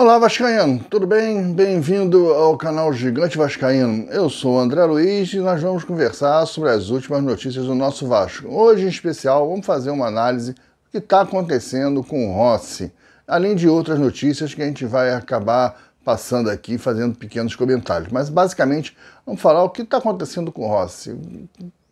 Olá Vascaíno, tudo bem? Bem-vindo ao canal Gigante Vascaíno. Eu sou o André Luiz e nós vamos conversar sobre as últimas notícias do nosso Vasco. Hoje, em especial, vamos fazer uma análise do que está acontecendo com o Rossi, além de outras notícias que a gente vai acabar passando aqui, fazendo pequenos comentários. Mas, basicamente, vamos falar o que está acontecendo com o Rossi.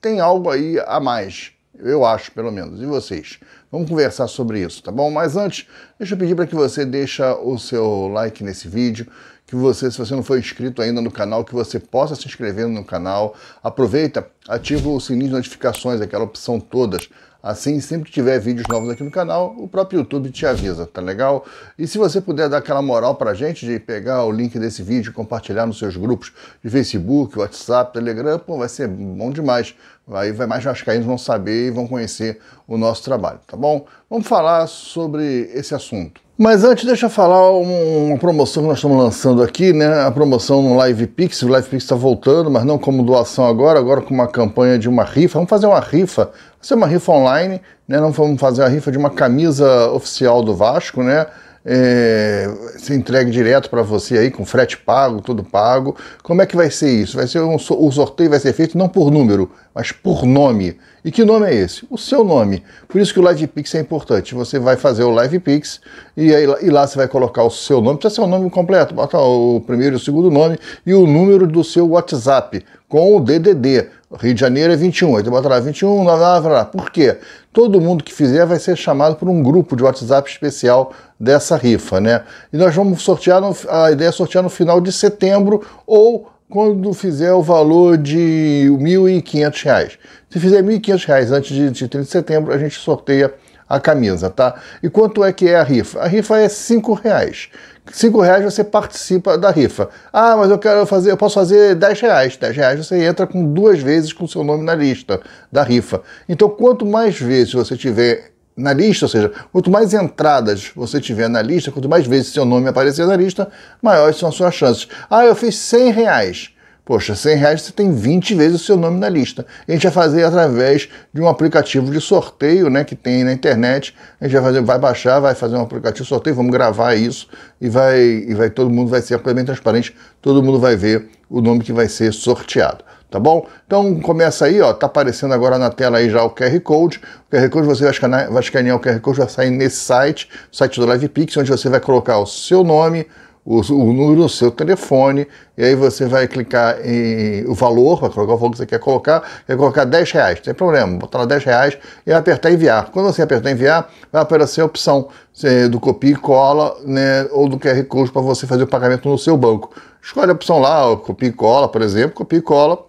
Tem algo aí a mais. Eu acho, pelo menos. E vocês? Vamos conversar sobre isso, tá bom? Mas antes, deixa eu pedir para que você deixa o seu like nesse vídeo, que você, se você não for inscrito ainda no canal, que você possa se inscrever no canal. Aproveita, ativa o sininho de notificações, aquela opção todas Assim, sempre que tiver vídeos novos aqui no canal, o próprio YouTube te avisa, tá legal? E se você puder dar aquela moral pra gente de pegar o link desse vídeo e compartilhar nos seus grupos de Facebook, WhatsApp, Telegram, pô, vai ser bom demais. Aí vai mais vascaínos vão saber e vão conhecer o nosso trabalho, tá bom? Vamos falar sobre esse assunto. Mas antes, deixa eu falar uma promoção que nós estamos lançando aqui, né? A promoção no Live Pix. O Live Pix está voltando, mas não como doação agora, agora com uma campanha de uma rifa. Vamos fazer uma rifa, vai ser uma rifa online, né? Não vamos fazer a rifa de uma camisa oficial do Vasco, né? é, ser entregue direto para você aí, com frete pago, tudo pago. Como é que vai ser isso? Vai ser um, o sorteio vai ser feito não por número, mas por nome. E que nome é esse? O seu nome. Por isso que o Live Pix é importante. Você vai fazer o Live Pix e, aí, e lá você vai colocar o seu nome. Precisa ser o um nome completo, bota o primeiro e o segundo nome e o número do seu WhatsApp com o DDD Rio de Janeiro é 21, aí tu bota lá 21, blá, blá, blá. Por quê? Todo mundo que fizer vai ser chamado por um grupo de WhatsApp especial dessa rifa, né? E nós vamos sortear, no, a ideia é sortear no final de setembro ou quando fizer o valor de R$ 1.500. Se fizer R$ 1.500 antes de, de 30 de setembro, a gente sorteia a camisa, tá? E quanto é que é a rifa? A rifa é R$ reais. 5 reais você participa da rifa. Ah, mas eu quero fazer, eu posso fazer 10 reais. 10 reais você entra com duas vezes com seu nome na lista da rifa. Então, quanto mais vezes você tiver na lista, ou seja, quanto mais entradas você tiver na lista, quanto mais vezes seu nome aparecer na lista, maiores são as suas chances. Ah, eu fiz 100 reais. Poxa, 100 reais você tem 20 vezes o seu nome na lista. A gente vai fazer através de um aplicativo de sorteio né, que tem na internet. A gente vai, fazer, vai baixar, vai fazer um aplicativo de sorteio, vamos gravar isso e vai, e vai todo mundo vai ser completamente transparente, todo mundo vai ver o nome que vai ser sorteado tá bom? Então começa aí, ó, tá aparecendo agora na tela aí já o QR Code. O QR Code você vai escanear, vai escanear o QR Code, vai sair nesse site, site do LivePix, onde você vai colocar o seu nome, o, o número do seu telefone, e aí você vai clicar em o valor, vai colocar o valor que você quer colocar, vai colocar 10 reais, não tem problema, botar lá 10 reais e apertar enviar. Quando você apertar enviar, vai aparecer a opção eh, do copia e cola, né, ou do QR Code para você fazer o pagamento no seu banco. Escolhe a opção lá, copia e cola, por exemplo, copia e cola,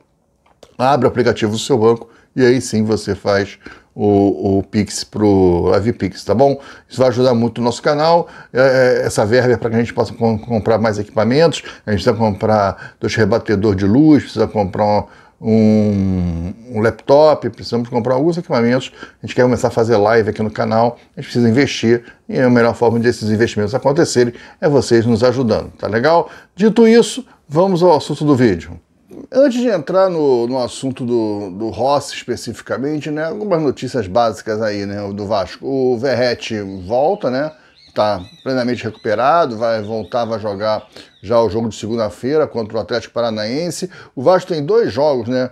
abre o aplicativo do seu banco, e aí sim você faz o, o Pix para o Avipix, tá bom? Isso vai ajudar muito o nosso canal. É, é essa verba é para que a gente possa com, comprar mais equipamentos. A gente precisa comprar dois rebatedores de luz, precisa comprar um, um, laptop, precisamos comprar alguns equipamentos. A gente quer começar a fazer live aqui no canal. A gente precisa investir e a melhor forma desses investimentos acontecerem é vocês nos ajudando, tá legal? Dito isso, vamos ao assunto do vídeo. Antes de entrar no, no assunto do, do Rossi especificamente, né, algumas notícias básicas aí, né, do Vasco. O Verrete volta, né, tá plenamente recuperado, vai voltar, vai jogar já o jogo de segunda-feira contra o Atlético Paranaense. O Vasco tem dois jogos, né,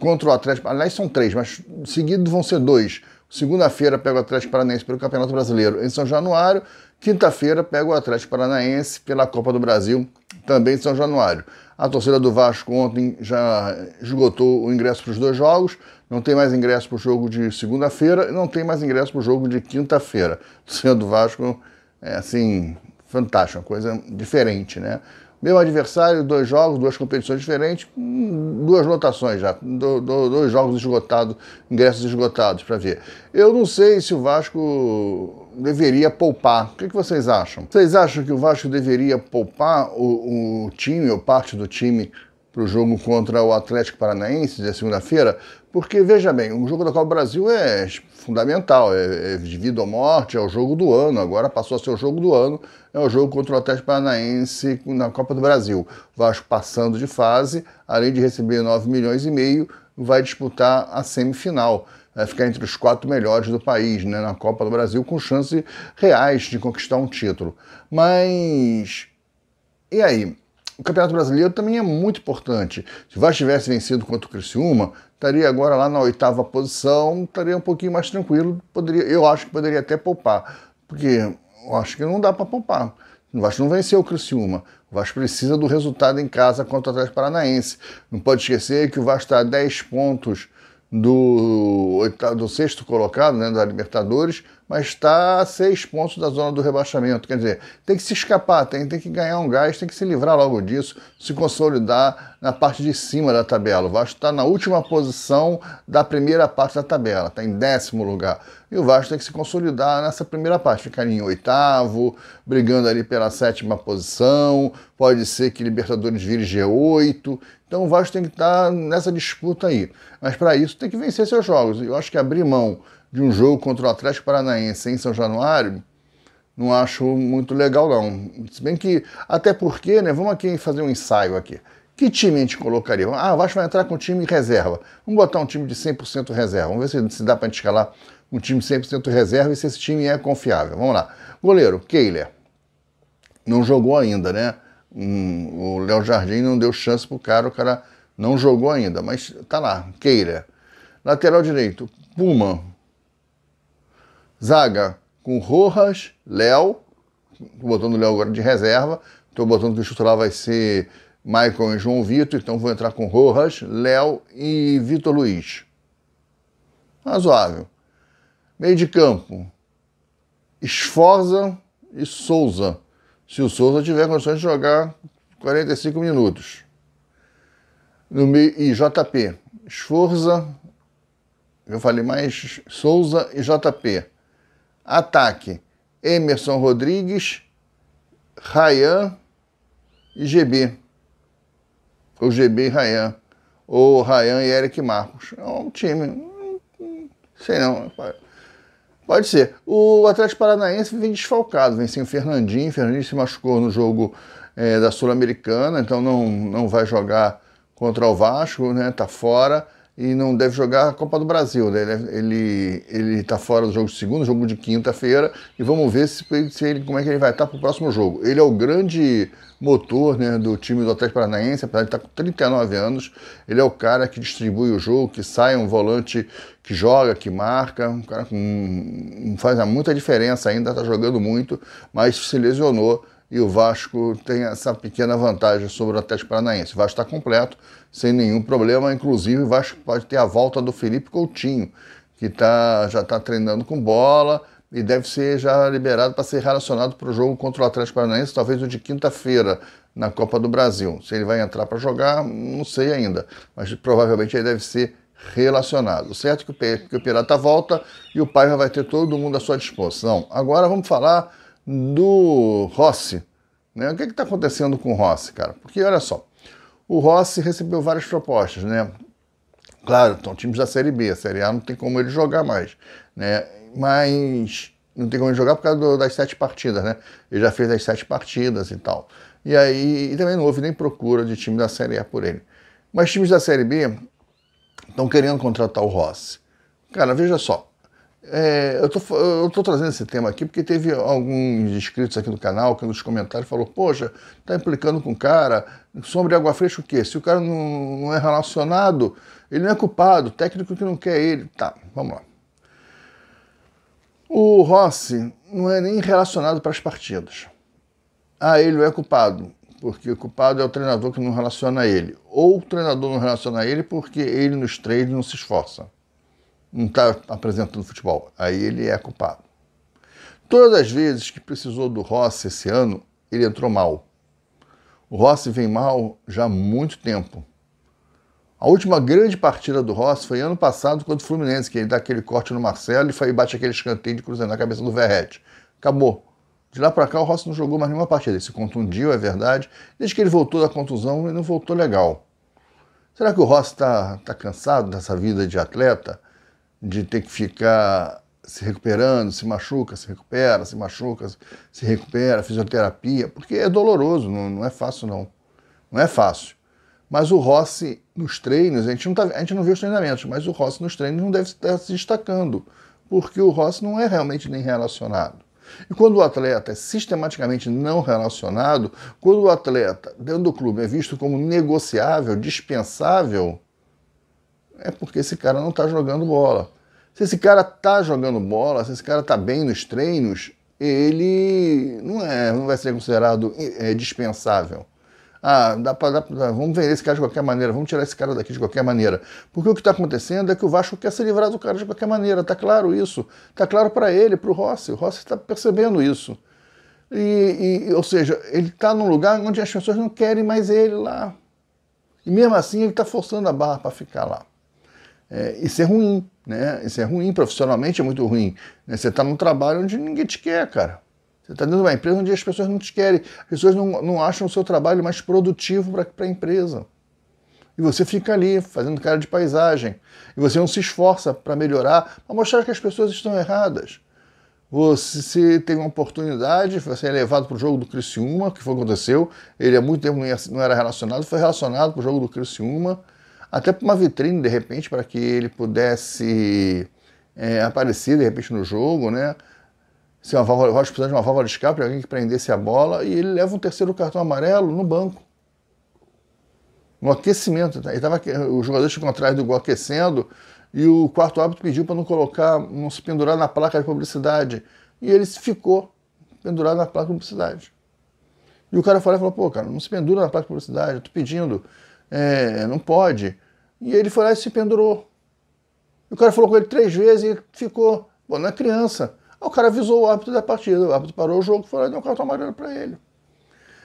contra o Atlético, aliás são três, mas seguidos vão ser dois. Segunda-feira pega o Atlético Paranaense pelo Campeonato Brasileiro em São Januário. Quinta-feira pega o Atlético Paranaense pela Copa do Brasil, também em São Januário. A torcida do Vasco ontem já esgotou o ingresso para os dois jogos, não tem mais ingresso para o jogo de segunda-feira e não tem mais ingresso para o jogo de quinta-feira. A torcida do Vasco é assim, fantástica, coisa diferente, né? Meu adversário, dois jogos, duas competições diferentes, duas lotações já, do, do, dois jogos esgotados, ingressos esgotados para ver. Eu não sei se o Vasco deveria poupar. O que, que vocês acham? Vocês acham que o Vasco deveria poupar o, o time ou parte do time para o jogo contra o Atlético Paranaense de segunda-feira? Porque, veja bem, o jogo da Copa do Brasil é fundamental, é, é, de vida ou morte, é o jogo do ano, agora passou a ser o jogo do ano, é o jogo contra o Atlético Paranaense na Copa do Brasil. O Vasco passando de fase, além de receber 9 milhões e meio, vai disputar a semifinal é, ficar entre os quatro melhores do país né, na Copa do Brasil, com chance reais de conquistar um título. Mas. E aí? O Campeonato Brasileiro também é muito importante. Se o Vasco tivesse vencido contra o Criciúma, estaria agora lá na oitava posição, estaria um pouquinho mais tranquilo. Poderia, eu acho que poderia até poupar, porque eu acho que não dá para poupar. O Vasco não venceu o Criciúma. O Vasco precisa do resultado em casa contra o Atlético Paranaense. Não pode esquecer que o Vasco está a 10 pontos do, do sexto colocado né, da Libertadores mas está a seis pontos da zona do rebaixamento. Quer dizer, tem que se escapar, tem, tem que ganhar um gás, tem que se livrar logo disso, se consolidar na parte de cima da tabela. O Vasco está na última posição da primeira parte da tabela, está em décimo lugar. E o Vasco tem que se consolidar nessa primeira parte, ficar em oitavo, brigando ali pela sétima posição, pode ser que Libertadores vire G8. Então o Vasco tem que estar tá nessa disputa aí. Mas para isso tem que vencer seus jogos. Eu acho que abrir mão de um jogo contra o Atlético Paranaense em São Januário, não acho muito legal não. Se bem que, até porque, né, vamos aqui fazer um ensaio aqui. Que time a gente colocaria? Ah, o Vasco vai entrar com time reserva. Vamos botar um time de 100% reserva. Vamos ver se, dá para escalar um time 100% reserva e se esse time é confiável. Vamos lá. Goleiro, Keiler. Não jogou ainda, né? o Léo Jardim não deu chance pro cara, o cara não jogou ainda, mas tá lá, Keiler. Lateral direito, Puma. Zaga com Rojas, Léo, botando o Léo agora de reserva, estou botando que o titular vai ser Maicon e João Vitor, então vou entrar com Rojas, Léo e Vitor Luiz. Razoável. Meio de campo, Esforza e Souza, se o Souza tiver condições de jogar 45 minutos. No meio, e JP, Esforza, eu falei mais Souza e JP. Ataque: Emerson Rodrigues, Rayan e GB. ou GB e Rayan. Ou Rayan e Eric Marcos. É um time. Sei não. Pode ser. O Atlético Paranaense vem desfalcado, vem sem o Fernandinho. O Fernandinho se machucou no jogo é, da Sul-Americana, então não, não vai jogar contra o Vasco, né? Tá fora e não deve jogar a Copa do Brasil. Né? Ele é, ele está fora do jogo de segundo, jogo de quinta-feira e vamos ver se, se ele, como é que ele vai estar para o próximo jogo. Ele é o grande motor né, do time do Atlético Paranaense, apesar de estar tá com 39 anos, ele é o cara que distribui o jogo, que sai um volante que joga, que marca, um cara que faz muita diferença ainda, está jogando muito, mas se lesionou e o Vasco tem essa pequena vantagem sobre o Atlético Paranaense. O Vasco está completo, sem nenhum problema, inclusive o Vasco pode ter a volta do Felipe Coutinho, que tá, já está treinando com bola e deve ser já liberado para ser relacionado para o jogo contra o Atlético Paranaense, talvez o de quinta-feira, na Copa do Brasil. Se ele vai entrar para jogar, não sei ainda, mas provavelmente ele deve ser relacionado. Certo que o, que o Pirata volta e o Paiva vai ter todo mundo à sua disposição. Agora vamos falar do Rossi. Né? O que está acontecendo com o Rossi, cara? Porque olha só, o Rossi recebeu várias propostas, né? Claro, são times da Série B, a Série A não tem como ele jogar mais, né? Mas não tem como ele jogar por causa do, das sete partidas, né? Ele já fez as sete partidas e tal. E aí e também não houve nem procura de time da Série A por ele. Mas times da Série B estão querendo contratar o Rossi. Cara, veja só, é, eu, tô, eu tô trazendo esse tema aqui porque teve alguns inscritos aqui no canal que nos comentários falou, poxa, tá implicando com o cara, sombra e água fresca o quê? Se o cara não, não é relacionado, ele não é culpado, técnico que não quer ele. Tá, vamos lá. O Rossi não é nem relacionado para as partidas. Ah, ele é culpado, porque o culpado é o treinador que não relaciona ele. Ou o treinador não relaciona ele porque ele nos treinos não se esforça não está apresentando futebol. Aí ele é culpado. Todas as vezes que precisou do Rossi esse ano, ele entrou mal. O Rossi vem mal já há muito tempo. A última grande partida do Rossi foi ano passado contra o Fluminense, que ele dá aquele corte no Marcelo e bate aquele escanteio de cruzando na cabeça do Verrete. Acabou. De lá para cá, o Rossi não jogou mais nenhuma partida. Ele se contundiu, é verdade. Desde que ele voltou da contusão, ele não voltou legal. Será que o Rossi está tá cansado dessa vida de atleta? de ter que ficar se recuperando, se machuca, se recupera, se machuca, se recupera, fisioterapia, porque é doloroso, não, não é fácil não. Não é fácil. Mas o Rossi nos treinos, a gente, não tá, a gente não vê os treinamentos, mas o Rossi nos treinos não deve estar se destacando, porque o Rossi não é realmente nem relacionado. E quando o atleta é sistematicamente não relacionado, quando o atleta dentro do clube é visto como negociável, dispensável, é porque esse cara não está jogando bola. Se esse cara tá jogando bola, se esse cara tá bem nos treinos, ele não, é, não vai ser considerado é, dispensável. Ah, dá pra, dá pra, vamos vender esse cara de qualquer maneira, vamos tirar esse cara daqui de qualquer maneira. Porque o que está acontecendo é que o Vasco quer se livrar do cara de qualquer maneira, tá claro isso. Tá claro para ele, para o Rossi, o Rossi está percebendo isso. E, e, ou seja, ele está num lugar onde as pessoas não querem mais ele lá. E mesmo assim ele está forçando a barra para ficar lá. É, isso é ruim, né? Isso é ruim, profissionalmente é muito ruim. Né? Você está num trabalho onde ninguém te quer, cara. Você está dentro de uma empresa onde as pessoas não te querem, as pessoas não, não acham o seu trabalho mais produtivo para a empresa. E você fica ali, fazendo cara de paisagem. E você não se esforça para melhorar, para mostrar que as pessoas estão erradas. Você tem uma oportunidade, você é levado para o jogo do Criciúma, que foi o que aconteceu. Ele há muito tempo não era relacionado, foi relacionado para o jogo do Criciúma até para uma vitrine, de repente, para que ele pudesse é, aparecer, de repente, no jogo, né? Se uma válvula, Rocha precisando de uma válvula de escape, alguém que prendesse a bola, e ele leva um terceiro cartão amarelo no banco. No aquecimento. Ele tava, os jogadores ficam atrás do gol aquecendo, e o quarto árbitro pediu para não colocar, não se pendurar na placa de publicidade. E ele ficou pendurado na placa de publicidade. E o cara falou, falou, pô, cara, não se pendura na placa de publicidade, eu tô pedindo é, não pode. E ele foi lá e se pendurou. E o cara falou com ele três vezes e ficou. Bom, não é criança. Aí o cara avisou o árbitro da partida. O árbitro parou o jogo e foi lá e deu um cartão amarelo para ele.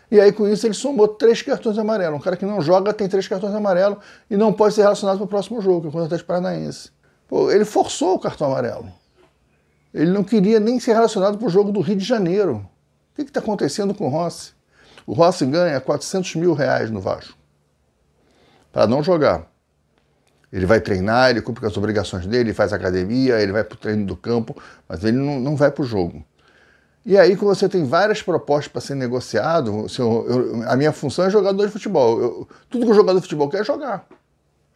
E aí, com isso, ele somou três cartões amarelos. Um cara que não joga tem três cartões amarelos e não pode ser relacionado para o próximo jogo, é contra é o Atlético Paranaense. Pô, ele forçou o cartão amarelo. Ele não queria nem ser relacionado para o jogo do Rio de Janeiro. O que está acontecendo com o Rossi? O Rossi ganha 400 mil reais no Vasco para não jogar. Ele vai treinar, ele cumpre com as obrigações dele, ele faz academia, ele vai para o treino do campo, mas ele não, não vai para o jogo. E aí, quando você tem várias propostas para ser negociado, eu, eu, a minha função é jogador de futebol. Eu, tudo que o jogador de futebol quer é jogar.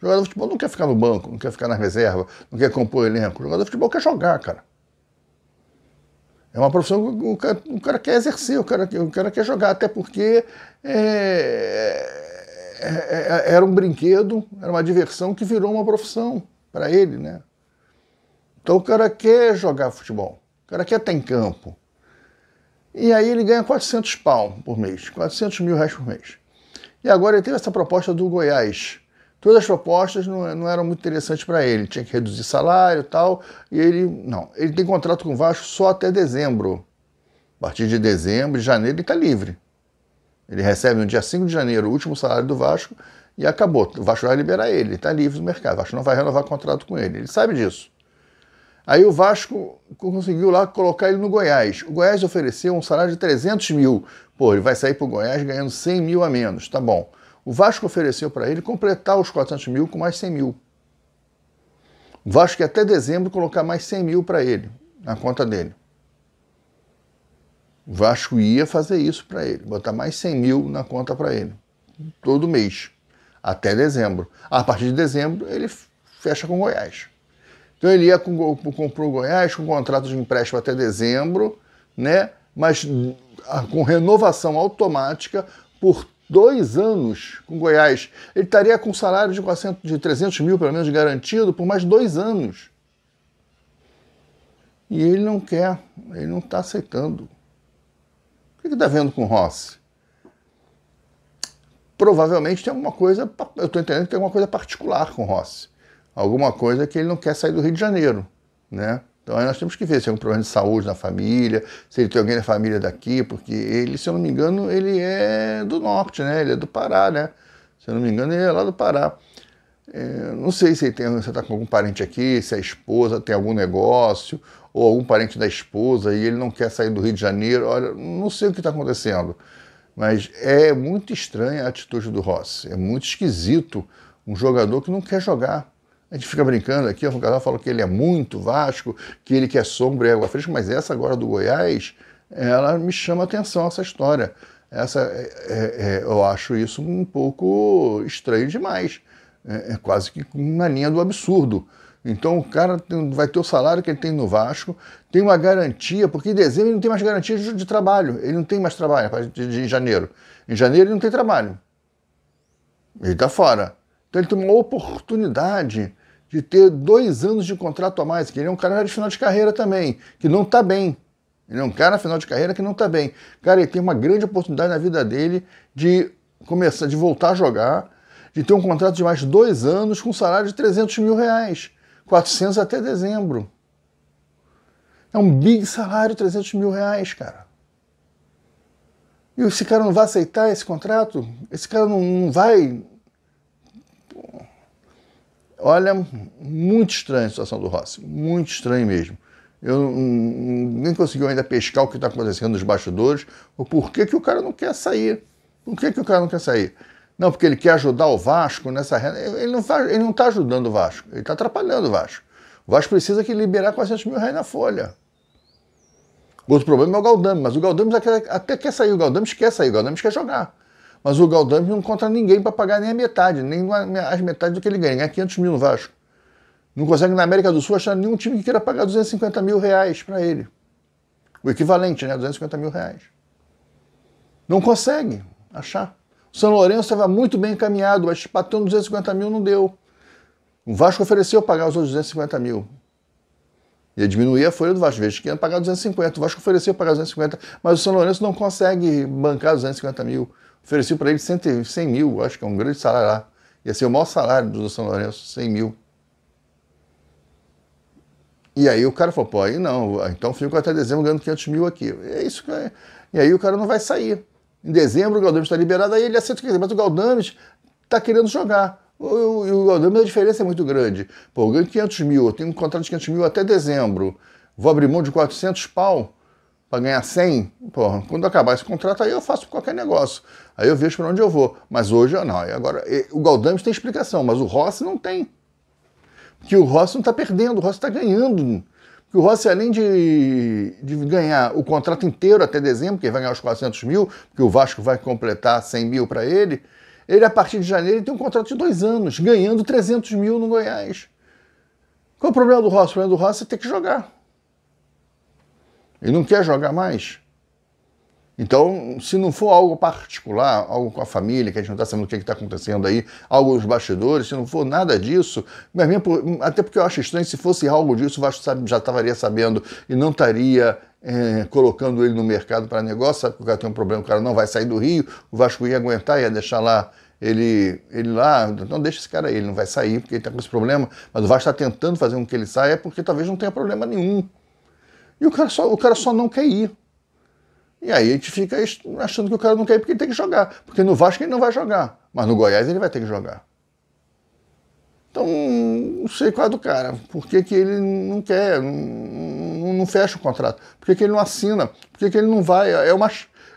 O jogador de futebol não quer ficar no banco, não quer ficar na reserva, não quer compor o elenco. O jogador de futebol quer jogar, cara. É uma profissão que o cara, o cara quer exercer, o cara, o cara quer jogar, até porque é é, é, é, era um brinquedo, era uma diversão que virou uma profissão para ele, né? Então o cara quer jogar futebol, o cara quer estar em campo. E aí ele ganha 400 pau por mês, 400 mil reais por mês. E agora ele teve essa proposta do Goiás. Todas as propostas não, não eram muito interessantes para ele, tinha que reduzir salário e tal, e ele, não, ele tem contrato com o Vasco só até dezembro. A partir de dezembro, janeiro, ele está livre. Ele recebe no dia 5 de janeiro o último salário do Vasco e acabou. O Vasco vai liberar ele, ele está livre do mercado. O Vasco não vai renovar o contrato com ele. Ele sabe disso. Aí o Vasco conseguiu lá colocar ele no Goiás. O Goiás ofereceu um salário de 300 mil. Pô, ele vai sair para o Goiás ganhando 100 mil a menos, tá bom. O Vasco ofereceu para ele completar os 400 mil com mais 100 mil. O Vasco ia até dezembro colocar mais 100 mil para ele, na conta dele. O Vasco ia fazer isso para ele, botar mais 100 mil na conta para ele, todo mês, até dezembro. A partir de dezembro, ele fecha com Goiás. Então ele ia com, o Goiás com contrato de empréstimo até dezembro, né? mas ah, com renovação automática por dois anos com Goiás. Ele estaria com um salário de, 400, de 300 mil, pelo menos, garantido por mais dois anos. E ele não quer, ele não está aceitando que está vendo com Rossi? Provavelmente tem alguma coisa, eu estou entendendo que tem alguma coisa particular com Rossi. Alguma coisa que ele não quer sair do Rio de Janeiro, né? Então aí nós temos que ver se é algum problema de saúde na família, se ele tem alguém na família daqui, porque ele, se eu não me engano, ele é do norte, né? Ele é do Pará, né? Se eu não me engano, ele é lá do Pará. É, não sei se ele tem, se está com algum parente aqui, se a é esposa tem algum negócio, ou algum parente da esposa e ele não quer sair do Rio de Janeiro. Olha, não sei o que está acontecendo, mas é muito estranha a atitude do Rossi. É muito esquisito um jogador que não quer jogar. A gente fica brincando aqui, o casal fala que ele é muito Vasco, que ele quer sombra e água fresca, mas essa agora do Goiás, ela me chama atenção, essa história. Essa, é, é, é, eu acho isso um pouco estranho demais. É, é quase que na linha do absurdo. Então o cara tem, vai ter o salário que ele tem no Vasco, tem uma garantia, porque em dezembro ele não tem mais garantia de, de trabalho, ele não tem mais trabalho de, de, em janeiro. Em janeiro ele não tem trabalho. Ele está fora. Então ele tem uma oportunidade de ter dois anos de contrato a mais, que ele é um cara de final de carreira também, que não está bem. Ele é um cara final de carreira que não está bem. Cara, ele tem uma grande oportunidade na vida dele de começar, de voltar a jogar, de ter um contrato de mais dois anos com um salário de 300 mil reais 400 até dezembro. É um big salário, 300 mil reais, cara. E esse cara não vai aceitar esse contrato? Esse cara não, não vai. Olha, muito estranha a situação do Rossi, muito estranho mesmo. Eu nem conseguiu ainda pescar o que está acontecendo nos bastidores, ou por que, que o cara não quer sair. Por que, que o cara não quer sair? Não, porque ele quer ajudar o Vasco nessa renda. Ele não está ele não tá ajudando o Vasco, ele está atrapalhando o Vasco. O Vasco precisa que liberar 400 mil reais na folha. Outro problema é o Galdames, mas o Galdames é até quer sair, o Galdames quer sair, o Galdames quer jogar. Mas o Galdames não encontra ninguém para pagar nem a metade, nem as metades do que ele ganha. Ele ganha 500 mil no Vasco. Não consegue na América do Sul achar nenhum time que queira pagar 250 mil reais para ele. O equivalente, né? 250 mil reais. Não consegue achar. O São Lourenço estava muito bem encaminhado, mas bateu 250 mil, não deu. O Vasco ofereceu pagar os outros 250 mil. Ia diminuir a folha do Vasco, veja que ia pagar 250. O Vasco ofereceu pagar 250, mas o São Lourenço não consegue bancar 250 mil. Ofereceu para ele 100, 100 mil, acho que é um grande salário lá. Ia ser o maior salário do São Lourenço, 100 mil. E aí o cara falou, pô, aí não, então fico até dezembro ganhando 500 mil aqui. É isso que é. E aí o cara não vai sair em dezembro o Galdames está liberado, aí ele aceita o que mas o Galdames está querendo jogar. E o Galdames, a diferença é muito grande. Pô, eu ganho 500 mil, eu tenho um contrato de 500 mil até dezembro, vou abrir mão de 400 pau para ganhar 100, porra, quando acabar esse contrato aí eu faço qualquer negócio. Aí eu vejo para onde eu vou. Mas hoje, não. Agora, o Galdames tem explicação, mas o Rossi não tem. Porque o Rossi não está perdendo, o Rossi está ganhando que o Rossi, além de, de ganhar o contrato inteiro até dezembro, que ele vai ganhar os 400 mil, que o Vasco vai completar 100 mil para ele, ele, a partir de janeiro, tem um contrato de dois anos, ganhando 300 mil no Goiás. Qual é o problema do Rossi? O problema do Rossi é ter que jogar. Ele não quer jogar mais. Então, se não for algo particular, algo com a família, que a gente não está sabendo o que é está acontecendo aí, algo nos bastidores, se não for nada disso, até porque eu acho estranho, se fosse algo disso, o Vasco já estaria sabendo e não estaria é, colocando ele no mercado para negócio, sabe que o cara tem um problema, o cara não vai sair do Rio, o Vasco ia aguentar, ia deixar lá ele, ele lá, então deixa esse cara aí, ele não vai sair porque ele está com esse problema, mas o Vasco está tentando fazer com que ele saia é porque talvez não tenha problema nenhum. E o cara só, o cara só não quer ir. E aí a gente fica achando que o cara não quer ir porque ele tem que jogar. Porque no Vasco ele não vai jogar, mas no Goiás ele vai ter que jogar. Então, não sei qual é do cara. Por que, que ele não quer, não, não fecha o contrato? Por que, que ele não assina? Por que, que ele não vai? É uma,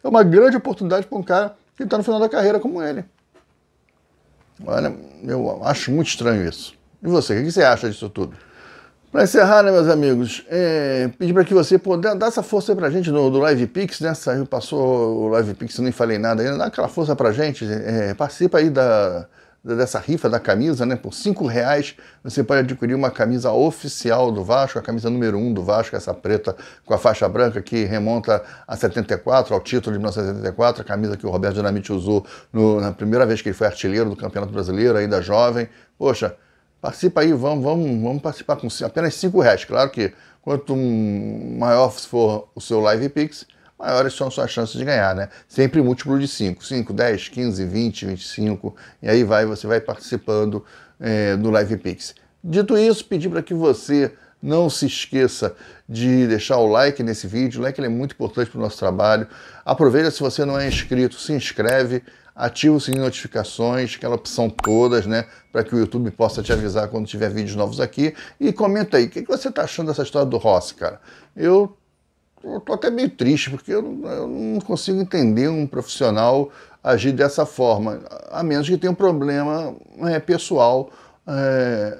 é uma grande oportunidade para um cara que está no final da carreira como ele. Olha, eu acho muito estranho isso. E você, o que você acha disso tudo? Para encerrar, né, meus amigos, é, pedir para que você pô, dá, essa força para a gente no, do Live Pix, né? Saiu, passou o Live Pix, nem falei nada ainda. Dá aquela força para a gente, é, é, participa aí da, dessa rifa da camisa, né? Por cinco reais você pode adquirir uma camisa oficial do Vasco, a camisa número um do Vasco, essa preta com a faixa branca que remonta a 74, ao título de 1974, a camisa que o Roberto Dinamite usou no, na primeira vez que ele foi artilheiro do Campeonato Brasileiro, ainda jovem. Poxa, Participa aí, vamos, vamos, vamos participar com apenas 5 reais. Claro que quanto maior for o seu Live Pix, maiores são suas chances de ganhar, né? Sempre múltiplo de 5, 5, 10, 15, 20, 25, e aí vai, você vai participando é, do Live Pix. Dito isso, pedi para que você não se esqueça de deixar o like nesse vídeo, o like é muito importante para o nosso trabalho. Aproveita se você não é inscrito, se inscreve, ativa o sininho de notificações, aquela opção todas, né? Para que o YouTube possa te avisar quando tiver vídeos novos aqui. E comenta aí, o que, que você tá achando dessa história do Rossi, cara? Eu eu tô até meio triste, porque eu, eu, não consigo entender um profissional agir dessa forma, a menos que tenha um problema é, pessoal é,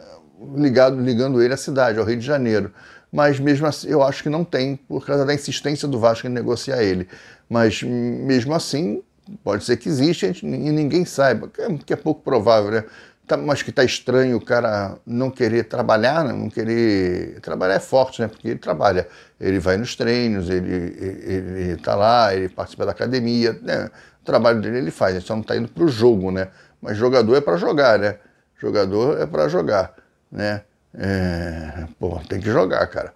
ligado, ligando ele à cidade, ao Rio de Janeiro. Mas mesmo assim, eu acho que não tem, por causa da insistência do Vasco em negociar ele. Mas mesmo assim, Pode ser que exista e ninguém saiba, é, que é pouco provável, né? Tá, mas que está estranho o cara não querer trabalhar, né? não querer trabalhar é forte, né? Porque ele trabalha, ele vai nos treinos, ele está lá, ele participa da academia, né? O trabalho dele ele faz, ele só não está indo para o jogo, né? Mas jogador é para jogar, né? Jogador é para jogar, né? É... Pô, tem que jogar, cara.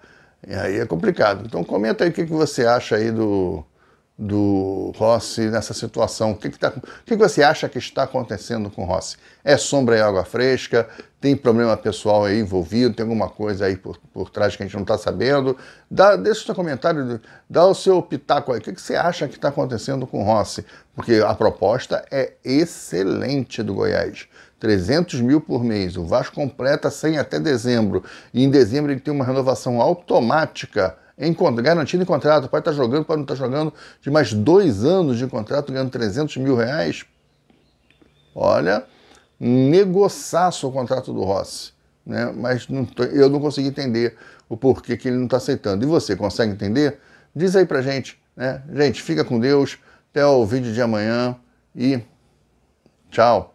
E aí é complicado. Então comenta aí o que, que você acha aí do do Rossi nessa situação? O que, que, tá, o que, que você acha que está acontecendo com o Rossi? É sombra e água fresca? Tem problema pessoal aí envolvido? Tem alguma coisa aí por, por trás que a gente não está sabendo? Dá, deixa o seu comentário, dá o seu pitaco aí. O que, que você acha que está acontecendo com o Rossi? Porque a proposta é excelente do Goiás. 300 mil por mês. O Vasco completa 100 até dezembro. E em dezembro ele tem uma renovação automática em, garantido em contrato. O pai está jogando, pode não estar jogando, de mais dois anos de contrato, ganhando 300 mil reais. Olha, negociaço o contrato do Rossi. Né? Mas não, eu não consegui entender o porquê que ele não está aceitando. E você consegue entender? Diz aí pra gente. Né? Gente, fica com Deus. Até o vídeo de amanhã e tchau.